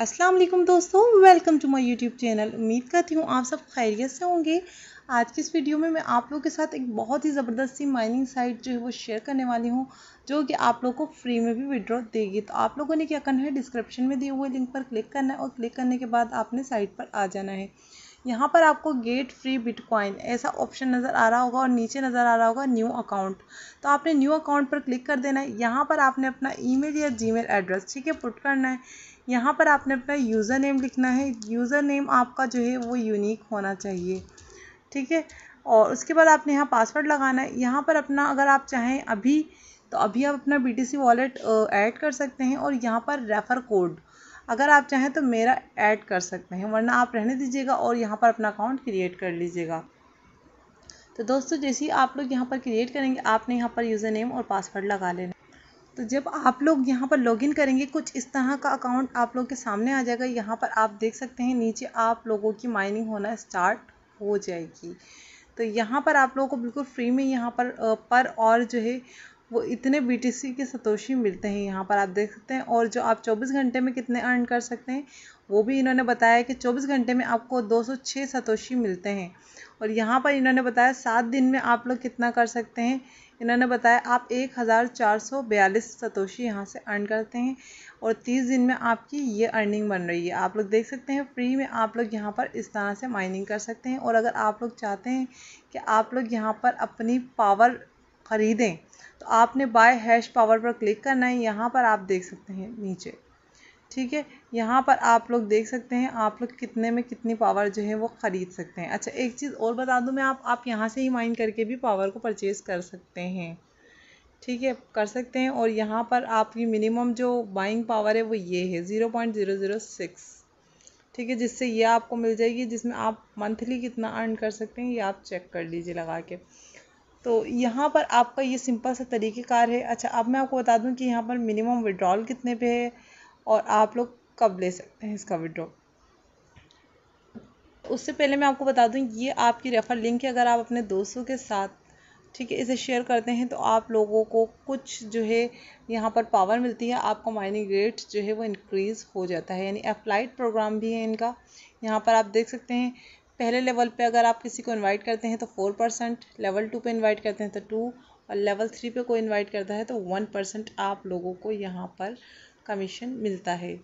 असलम दोस्तों welcome to my YouTube channel उम्मीद करती हूँ आप सब खैरियत से होंगे आज की इस वीडियो में मैं आप लोगों के साथ एक बहुत ही ज़बरदस्त सी माइनिंग साइट जो है वो शेयर करने वाली हूँ जो कि आप लोगों को फ्री में भी विड्रॉ देगी तो आप लोगों ने क्या करना है डिस्क्रिप्शन में दिए हुए लिंक पर क्लिक करना है और क्लिक करने के बाद आपने साइट पर आ जाना है यहाँ पर आपको गेट फ्री बिटकॉइन ऐसा ऑप्शन नज़र आ रहा होगा और नीचे नज़र आ रहा होगा न्यू अकाउंट तो आपने न्यू अकाउंट पर क्लिक कर देना है यहाँ पर आपने अपना ईमेल या जीमेल एड्रेस ठीक है पुट करना है यहाँ पर आपने अपना यूज़र नेम लिखना है यूज़र नेम आपका जो है वो यूनिक होना चाहिए ठीक है और उसके बाद आपने यहाँ पासवर्ड लगाना है यहाँ पर अपना अगर आप चाहें अभी तो अभी आप अपना B T C wallet add कर सकते हैं और यहाँ पर रेफ़र कोड अगर आप चाहें तो मेरा ऐड कर सकते हैं वरना आप रहने दीजिएगा और यहाँ पर अपना अकाउंट क्रिएट कर लीजिएगा तो दोस्तों जैसे ही आप लोग यहाँ पर क्रिएट करेंगे आपने यहाँ पर यूज़र नेम और पासवर्ड लगा लेना तो जब आप लोग यहाँ पर लॉगिन करेंगे कुछ इस तरह का अकाउंट आप लोग के सामने आ जाएगा यहाँ पर आप देख सकते हैं नीचे आप लोगों की माइनिंग होना स्टार्ट हो जाएगी तो यहाँ पर आप लोगों को बिल्कुल फ्री में यहाँ पर पर और जो है वो इतने बी के सतोशी मिलते हैं यहाँ पर आप देख सकते हैं और जो आप 24 घंटे में कितने अर्न कर सकते हैं वो भी इन्होंने बताया कि 24 घंटे में आपको 206 सतोशी मिलते हैं और यहाँ पर इन्होंने बताया सात दिन में आप लोग कितना कर सकते हैं इन्होंने बताया आप एक हज़ार चार सौ बयालीस सतोशी यहाँ से अर्न करते हैं और तीस दिन में आपकी ये अर्निंग बन रही है आप लोग देख सकते हैं फ्री में आप लोग यहाँ पर इस तरह से माइनिंग कर सकते हैं और अगर आप लोग चाहते हैं कि आप लोग यहाँ पर अपनी पावर ख़रीदें तो आपने बाय हैश पावर पर क्लिक करना है यहाँ पर आप देख सकते हैं नीचे ठीक है यहाँ पर आप लोग देख सकते हैं आप लोग कितने में कितनी पावर जो है वो ख़रीद सकते हैं अच्छा एक चीज़ और बता दूँ मैं आप आप यहाँ से ही माइन करके भी पावर को परचेज़ कर सकते हैं ठीक है कर सकते हैं और यहाँ पर आपकी मिनिमम जो बाइंग पावर है वो ये है zero point zero zero six ठीक है जिससे ये आपको मिल जाएगी जिसमें आप मंथली कितना अर्न कर सकते हैं ये आप चेक कर लीजिए लगा के तो यहाँ पर आपका ये सिंपल सा तरीक़ेकार है अच्छा अब मैं आपको बता दूँ कि यहाँ पर मिनिमम विड्रॉल कितने पे है और आप लोग कब ले सकते हैं इसका विड्रॉल उससे पहले मैं आपको बता दूँ ये आपकी रेफ़र लिंक है अगर आप अपने दोस्तों के साथ ठीक है इसे शेयर करते हैं तो आप लोगों को कुछ जो है यहाँ पर पावर मिलती है आपका माइनिंग रेट जो है वो इंक्रीज़ हो जाता है यानी अप्लाइड प्रोग्राम भी है इनका यहाँ पर आप देख सकते हैं पहले लेवल पे अगर आप किसी को इनवाइट करते हैं तो फोर परसेंट लेवल टू पे इनवाइट करते हैं तो टू और लेवल थ्री पे कोई इनवाइट करता है तो वन परसेंट आप लोगों को यहाँ पर कमीशन मिलता है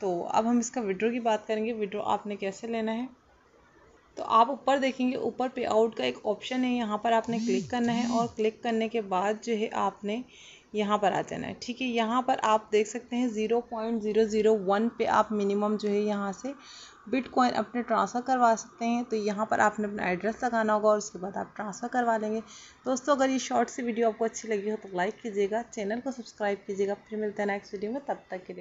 तो अब हम इसका विड्रो की बात करेंगे विड्रो आपने कैसे लेना है तो आप ऊपर देखेंगे ऊपर पे आउट का एक ऑप्शन है यहाँ पर आपने क्लिक करना है और क्लिक करने के बाद जो है आपने यहाँ पर आ जाना है ठीक है यहाँ पर आप देख सकते हैं zero point zero zero one पे आप मिनिमम जो है यहाँ से बिटकॉइन अपने ट्रांसफ़र करवा सकते हैं तो यहाँ पर आपने अपना एड्रेस लगाना होगा और उसके बाद आप ट्रांसफ़र करवा लेंगे दोस्तों अगर ये शॉर्ट सी वीडियो आपको अच्छी लगी हो तो लाइक कीजिएगा चैनल को सब्सक्राइब कीजिएगा फिर मिलते हैं नेक्स्ट वीडियो में तब तक के लिए